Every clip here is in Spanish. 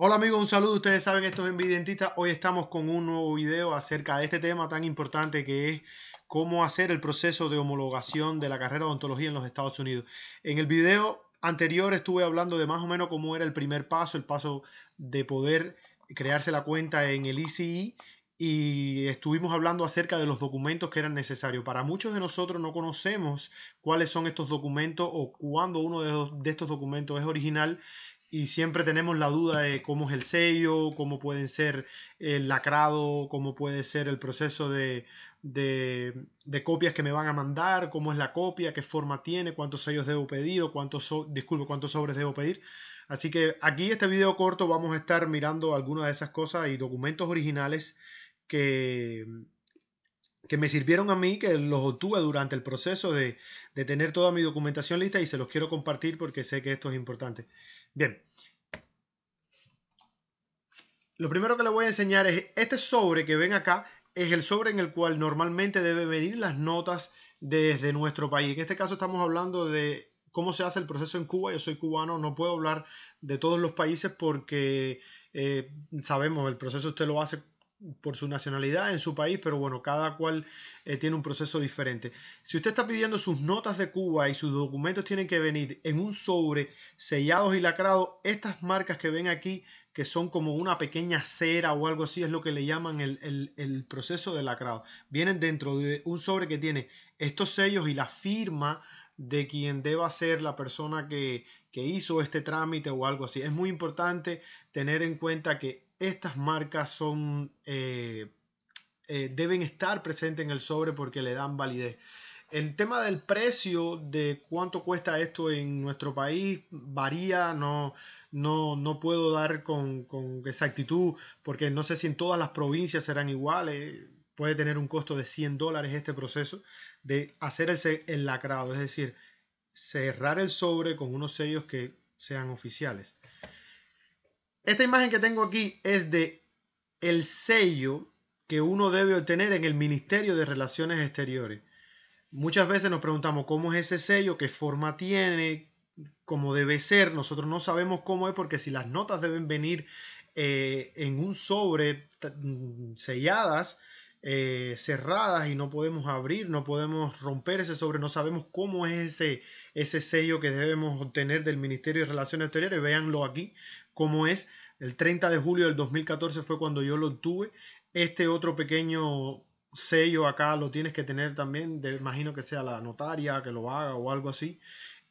Hola amigos, un saludo. Ustedes saben, esto es Envidentistas. Hoy estamos con un nuevo video acerca de este tema tan importante que es cómo hacer el proceso de homologación de la carrera de odontología en los Estados Unidos. En el video anterior estuve hablando de más o menos cómo era el primer paso, el paso de poder crearse la cuenta en el ICI y estuvimos hablando acerca de los documentos que eran necesarios. Para muchos de nosotros no conocemos cuáles son estos documentos o cuándo uno de, estos documentos es original y siempre tenemos la duda de cómo es el sello, cómo pueden ser el lacrado, cómo puede ser el proceso de, copias que me van a mandar, cómo es la copia, qué forma tiene, cuántos sellos debo pedir o cuántos, cuántos sobres debo pedir. Así que aquí este video corto vamos a estar mirando algunas de esas cosas y documentos originales que, que me sirvieron a mí, que los obtuve durante el proceso de, de, tener toda mi documentación lista y se los quiero compartir porque sé que esto es importante. Bien. Lo primero que le voy a enseñar es este sobre que ven acá, es el sobre en el cual normalmente deben venir las notas desde nuestro país. En este caso estamos hablando de cómo se hace el proceso en Cuba. Yo soy cubano, no puedo hablar de todos los países porque eh, sabemos, el proceso usted lo hace por su nacionalidad en su país, pero bueno, cada cual eh, tiene un proceso diferente. Si usted está pidiendo sus notas de Cuba y sus documentos tienen que venir en un sobre sellados y lacrados, estas marcas que ven aquí, que son como una pequeña cera o algo así, es lo que le llaman el, proceso de lacrado. Vienen dentro de un sobre que tiene estos sellos y la firma de quien deba ser la persona que, que hizo este trámite o algo así. Es muy importante tener en cuenta que estas marcas son, eh, eh, deben estar presentes en el sobre porque le dan validez. El tema del precio de cuánto cuesta esto en nuestro país varía, no, puedo dar con, exactitud porque no sé si en todas las provincias serán iguales puede tener un costo de 100 dólares este proceso de hacer el, el, lacrado, es decir, cerrar el sobre con unos sellos que sean oficiales. Esta imagen que tengo aquí es de el sello que uno debe obtener en el Ministerio de Relaciones Exteriores. Muchas veces nos preguntamos cómo es ese sello, qué forma tiene, cómo debe ser. Nosotros no sabemos cómo es porque si las notas deben venir eh, en un sobre mm, selladas, eh, cerradas y no podemos abrir, no podemos romper ese sobre, no sabemos cómo es ese, ese sello que debemos obtener del Ministerio de Relaciones Exteriores. Véanlo aquí, como es. El 30 de julio del 2014 fue cuando yo lo obtuve. Este otro pequeño sello acá lo tienes que tener también, imagino que sea la notaria que lo haga o algo así.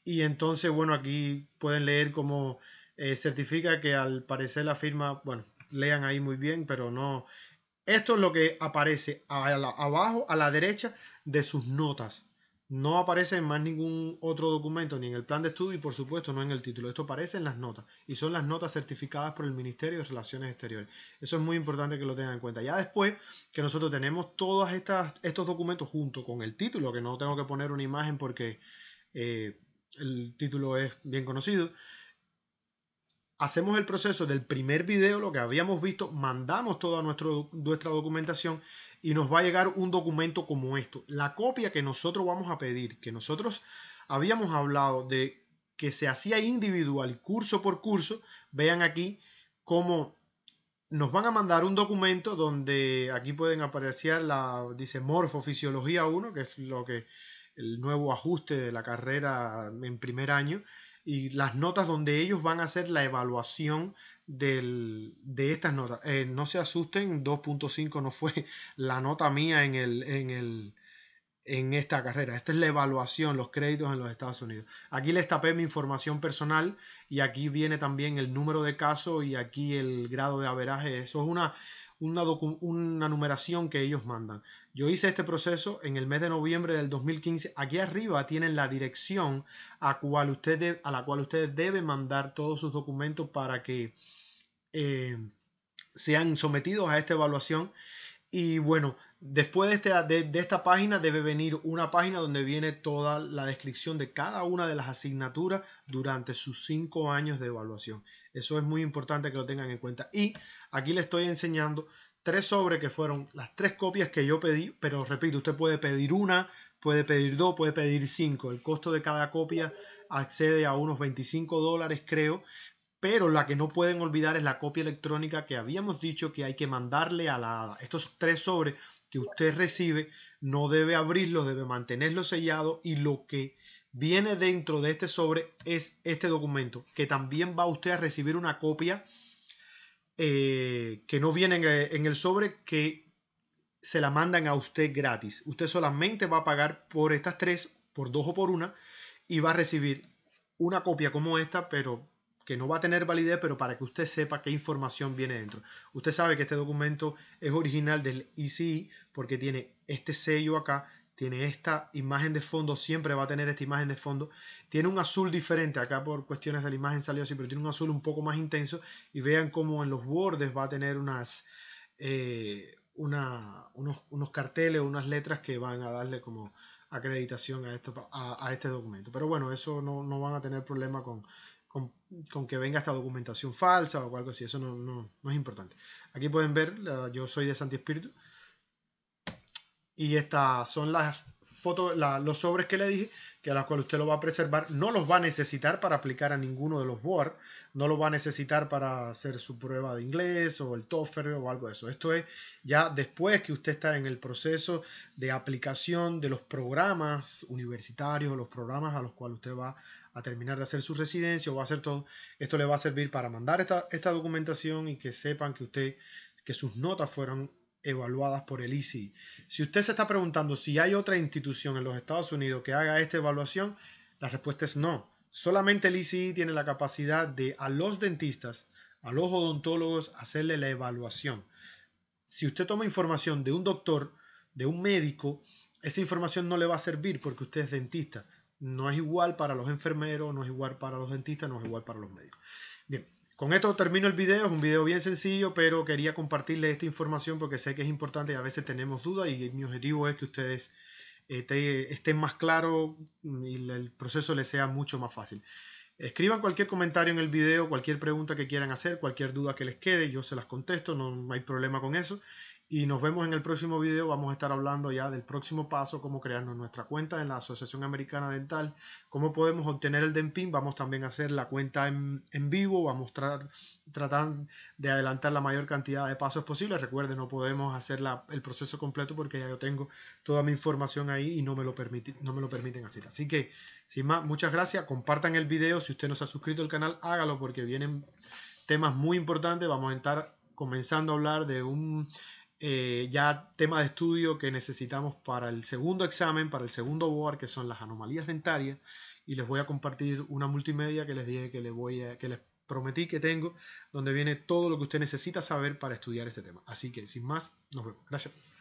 Y entonces, bueno, aquí pueden leer cómo eh, certifica que al parecer la firma, bueno, lean ahí muy bien, pero no. Esto es lo que aparece abajo a la derecha de sus notas. No aparece en más ningún otro documento, ni en el plan de estudio y por supuesto no en el título. Esto aparece en las notas y son las notas certificadas por el Ministerio de Relaciones Exteriores. Eso es muy importante que lo tengan en cuenta. Ya después que nosotros tenemos todos estas, estos documentos junto con el título, que no tengo que poner una imagen porque eh, el título es bien conocido, hacemos el proceso del primer video, lo que habíamos visto, mandamos toda nuestra documentación y nos va a llegar un documento como esto. La copia que nosotros vamos a pedir, que nosotros habíamos hablado de que se hacía individual, curso por curso, vean aquí cómo nos van a mandar un documento donde aquí pueden aparecer la, dice Fisiología 1, que es lo que el nuevo ajuste de la carrera en primer año y las notas donde ellos van a hacer la evaluación de estas notas. Eh, no se asusten, 2.5 no fue la nota mía en, el, en, el, en esta carrera. Esta es la evaluación, los créditos en los Estados Unidos. Aquí les tapé mi información personal y aquí viene también el número de casos y aquí el grado de averaje. Eso es una una, una numeración que ellos mandan. Yo hice este proceso en el mes de noviembre del 2015. Aquí arriba tienen la dirección a, cual a la cual ustedes deben mandar todos sus documentos para que eh, sean sometidos a esta evaluación y bueno, después este, de, de, esta página debe venir una página donde viene toda la descripción de cada una de las asignaturas durante sus cinco años de evaluación. Eso es muy importante que lo tengan en cuenta. Y aquí le estoy enseñando tres sobres que fueron las tres copias que yo pedí, pero repito, usted puede pedir una, puede pedir dos, puede pedir cinco. El costo de cada copia accede a unos 25 dólares, creo, pero la que no pueden olvidar es la copia electrónica que habíamos dicho que hay que mandarle a la hada. Estos tres sobres que usted recibe no debe abrirlos, debe mantenerlos sellados y lo que viene dentro de este sobre es este documento, que también va usted a recibir una copia eh, que no viene eh, en el sobre que se la mandan a usted gratis. Usted solamente va a pagar por estas tres, por dos o por una, y va a recibir una copia como esta, pero que no va a tener validez, pero para que usted sepa qué información viene dentro. Usted sabe que este documento es original del ICI porque tiene este sello acá, tiene esta imagen de fondo, siempre va a tener esta imagen de fondo. Tiene un azul diferente, acá por cuestiones de la imagen salió así, pero tiene un azul un poco más intenso y vean cómo en los bordes va a tener unas... Eh, una, unos, unos, carteles, unas letras que van a darle como acreditación a, este documento. Pero bueno, eso no, no, van a tener problema con con, que venga esta documentación falsa o algo así. Eso no, no, es importante. Aquí pueden ver, yo soy de Santi Espíritu. Y estas son las foto, los sobres que le dije, que a los cuales usted lo va a preservar, no los va a necesitar para aplicar a ninguno de los board no los va a necesitar para hacer su prueba de inglés o el TOEFL o algo de eso. Esto es ya después que usted está en el proceso de aplicación de los programas universitarios o los programas a los cuales usted va a terminar de hacer su residencia o va a hacer todo. Esto le va a servir para mandar esta, esta documentación y que sepan que usted, que sus notas fueron evaluadas por el ICI. Si usted se está preguntando si hay otra institución en los Estados Unidos que haga esta evaluación, la respuesta es no. Solamente el ICI tiene la capacidad de a los dentistas, a los odontólogos, hacerle la evaluación. Si usted toma información de un doctor, de un médico, esa información no le va a servir porque usted es dentista. No es igual para los enfermeros, no es igual para los dentistas, no es igual para los médicos. Bien, con esto termino el video, es un video bien sencillo, pero quería compartirles esta información porque sé que es importante y a veces tenemos dudas y mi objetivo es que ustedes eh, estén más claros y el proceso les sea mucho más fácil. Escriban cualquier comentario en el video, cualquier pregunta que quieran hacer, cualquier duda que les quede, yo se las contesto, no hay problema con eso. Y nos vemos en el próximo video. Vamos a estar hablando ya del próximo paso, cómo crearnos nuestra cuenta en la Asociación Americana Dental, cómo podemos obtener el DEMPIN. Vamos también a hacer la cuenta en, vivo, vamos a tratar de adelantar la mayor cantidad de pasos posible. Recuerden, no podemos hacer el proceso completo porque ya yo tengo toda mi información ahí y no me lo, no me lo permiten hacer. Así que, sin más, muchas gracias. Compartan el video. Si usted no se ha suscrito al canal, hágalo porque vienen temas muy importantes. Vamos a estar comenzando a hablar de un eh, ya tema de estudio que necesitamos para el segundo examen, para el segundo board, que son las anomalías dentarias, y les voy a compartir una multimedia que les dije que le voy a, que les prometí que tengo, donde viene todo lo que usted necesita saber para estudiar este tema. Así que, sin más, nos vemos. Gracias.